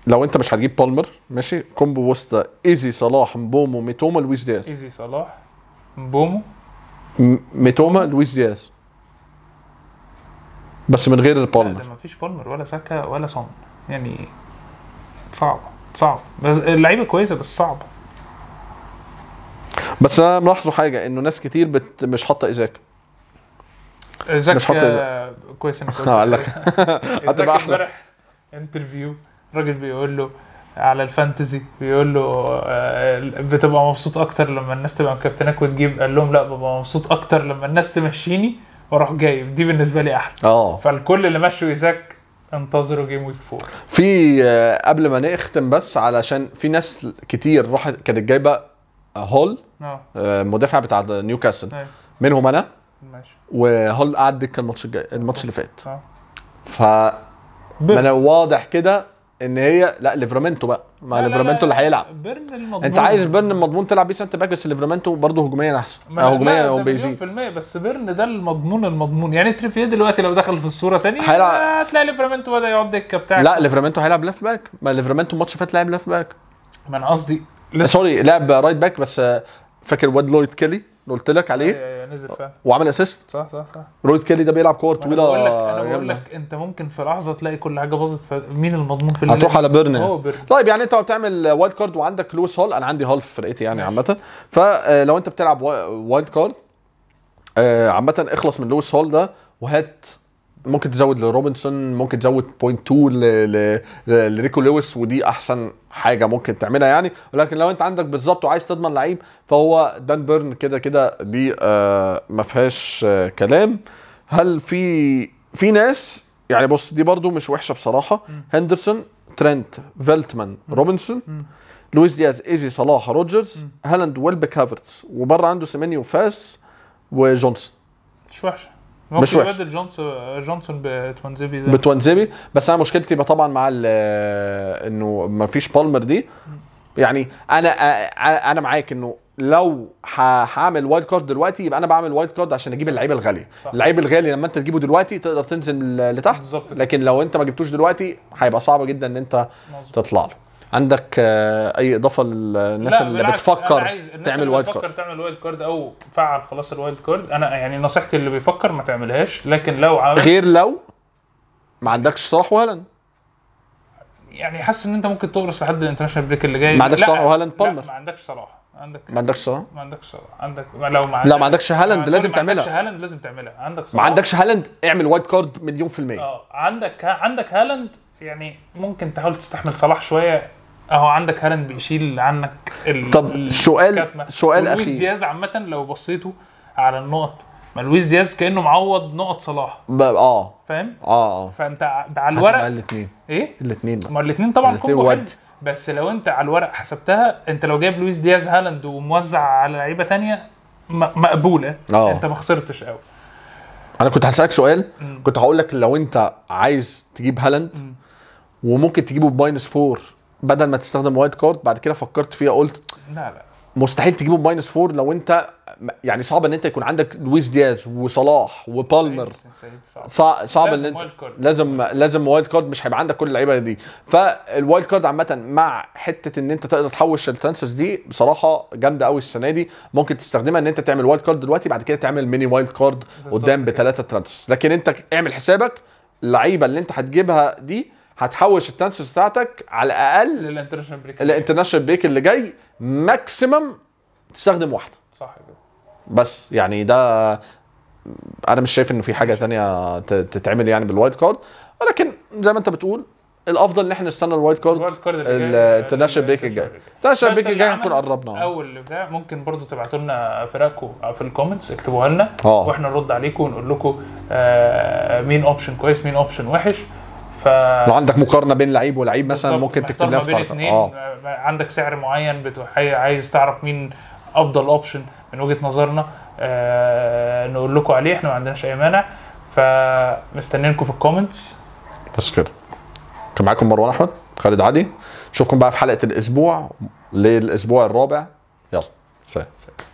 لو انت مش هتجيب بالمر ماشي كومبو وسط ايزي صلاح مبومو ميتوما لويس دياس ايزي صلاح مبومو ميتوما لويس دياز بس من غير البالمر ما فيش بالمر ولا ساكا ولا سون يعني صعب صعب بس اللعيبه كويسه بس صعبه بس انا ملاحظه حاجه انه ناس كتير بت مش حاطه ايزاك ايزاك مش حاطه كويس انك قلت لك هتبقى احلى انترفيو راجل بيقول له على الفانتزي بيقول له آه، بتبقى مبسوط اكتر لما الناس تبقى مكابتناك وتجيب قال لهم لا ببقى مبسوط اكتر لما الناس تمشيني واروح جايب دي بالنسبه لي احلى اه فالكل اللي مشوا ايزاك انتظروا جيم ويك فور في آه، قبل ما نختم بس علشان في ناس كتير راحت كانت جايبه هول اه, آه، مدافع بتاع نيوكاسل أيوه. منهم انا ماشي وهول قعد دكه الماتش الجاي الماتش اللي فات اه ف ما انا واضح كده ان هي لا ليفرامينتو بقى مع ليفرامينتو اللي هيلعب بيرن المضمون انت عايز بيرن المضمون تلعب بيه سنتر باك بس ليفرامينتو برضه هجوميا احسن هجوميا هو بيزيد في المية بس بيرن ده المضمون المضمون يعني تريبيه دلوقتي لو دخل في الصوره تاني هيلعب هتلاقي ليفرامينتو بدا يقعد دكه بتاعك لا ليفرامينتو هيلعب ليفت باك ما ليفرامينتو الماتش اللي فات لعب ليفت باك ما انا قصدي سوري لعب رايت باك بس آه، فاكر واد لويد كيلي اللي قلت لك عليه أيوة، نزل أه، فعلا وعمل اسيست صح صح صح رويد كيلي ده بيلعب كور طويله بقول لك انا بقول لك انت ممكن في لحظه تلاقي كل حاجه باظت فمين المضمون في هتروح على بيرن هو طيب يعني انت بتعمل وايلد كارد وعندك لويس هول انا عندي هول في فرقتي يعني عامه فلو آه، انت بتلعب وايلد آه، كارد عامه اخلص من لويس هول ده وهات ممكن تزود لروبنسون ممكن تزود بوينت 2 لريكو لويس ودي احسن حاجه ممكن تعملها يعني ولكن لو انت عندك بالظبط وعايز تضمن لعيب فهو دان بيرن كده كده دي آه، ما فيهاش آه، كلام هل في في ناس يعني بص دي برضو مش وحشه بصراحه هندرسون ترنت فيلتمان روبنسون لويس دياز ايزي صلاح روجرز هالاند ويلبك هافرتس وبره عنده سيمينيو فاس وجونسون مش وحشه مش وحش جونسون جونسون بتوانزيبي بس انا مشكلتي طبعا مع انه ما فيش بالمر دي يعني انا انا معاك انه لو هعمل وايلد كارد دلوقتي يبقى انا بعمل وايلد كارد عشان اجيب اللعيبه الغاليه اللعيب الغالي لما انت تجيبه دلوقتي تقدر تنزل لتحت لكن لو انت ما جبتوش دلوقتي هيبقى صعب جدا ان انت تطلع له عندك آه، اي اضافه للناس اللي بتفكر أنا عايز الناس تعمل وايلد كارد تعمل وايلد كارد او فعل خلاص الوايلد كارد انا يعني نصيحتي اللي بيفكر ما تعملهاش لكن لو عارف غير لو ما عندكش صلاح وهالاند يعني حاسس ان انت ممكن تغرس لحد الانترناشونال بريك اللي جاي ما عندكش صلاح وهالاند بالمر ما عندكش صلاح عندك ما عندكش صلاح ما عندكش صلاح عندك لو ما عندك لا ما عندكش هالاند لازم تعملها ما عندكش هالاند لازم تعملها عندك صلاح ما عندكش هالاند اعمل وايد كارد مليون في المية اه عندك عندك هالاند يعني ممكن تحاول تستحمل صلاح شويه اهو عندك هالاند بيشيل عنك ال... طب سؤال الكاتمة. سؤال اخير لويس دياز عامه لو بصيته على النقط ما لويس دياز كانه معوض نقط صلاح ب... اه فاهم اه اه فانت على الورق الاثنين ايه الاثنين ما الاثنين طبعا كومبو بس لو انت على الورق حسبتها انت لو جايب لويس دياز هالاند وموزع على لعيبه تانية مقبوله أوه. انت ما خسرتش قوي انا كنت هسالك سؤال م. كنت هقول لك لو انت عايز تجيب هالاند وممكن تجيبه بماينس فور بدل ما تستخدم وايد كارد بعد كده فكرت فيها قلت لا لا مستحيل تجيبه بماينس فور لو انت يعني صعب ان انت يكون عندك لويس دياز وصلاح وبالمر صعب, صعب ان انت لازم لازم وايلد كارد مش هيبقى عندك كل اللعيبه دي فالوايلد كارد عامه مع حته ان انت تقدر تحوش الترانسفيرز دي بصراحه جامده قوي السنه دي ممكن تستخدمها ان انت تعمل وايلد كارد دلوقتي بعد كده تعمل ميني وايلد كارد قدام بثلاثه ترانسفيرز لكن انت اعمل حسابك اللعيبه اللي انت هتجيبها دي هتحوش التنسس بتاعتك على الاقل للانترناشونال بريك الانترناشونال بريك اللي جاي ماكسيمم تستخدم واحده صح كده بس يعني ده انا مش شايف انه في حاجه تانية تتعمل يعني بالوايد كارد ولكن زي ما انت بتقول الافضل ان احنا نستنى الوايد كارد الانترناشونال بريك الجاي الانترناشونال بريك الجاي هنكون قربنا اول اللي بتاع ممكن برضو تبعتوا لنا فرقكم آه، في الكومنتس اكتبوها لنا آه. واحنا نرد عليكم ونقول لكم آه، مين اوبشن كويس مين اوبشن وحش ف لو عندك مقارنه بين لعيب ولعيب مثلا ممكن تكتب لها في اه عندك سعر معين عايز تعرف مين افضل اوبشن من وجهه نظرنا آه نقول لكم عليه احنا ما عندناش اي مانع فمستنينكم في الكومنتس بس كده كان معاكم مروان احمد خالد عادي نشوفكم بقى في حلقه الاسبوع للاسبوع الرابع يلا سلام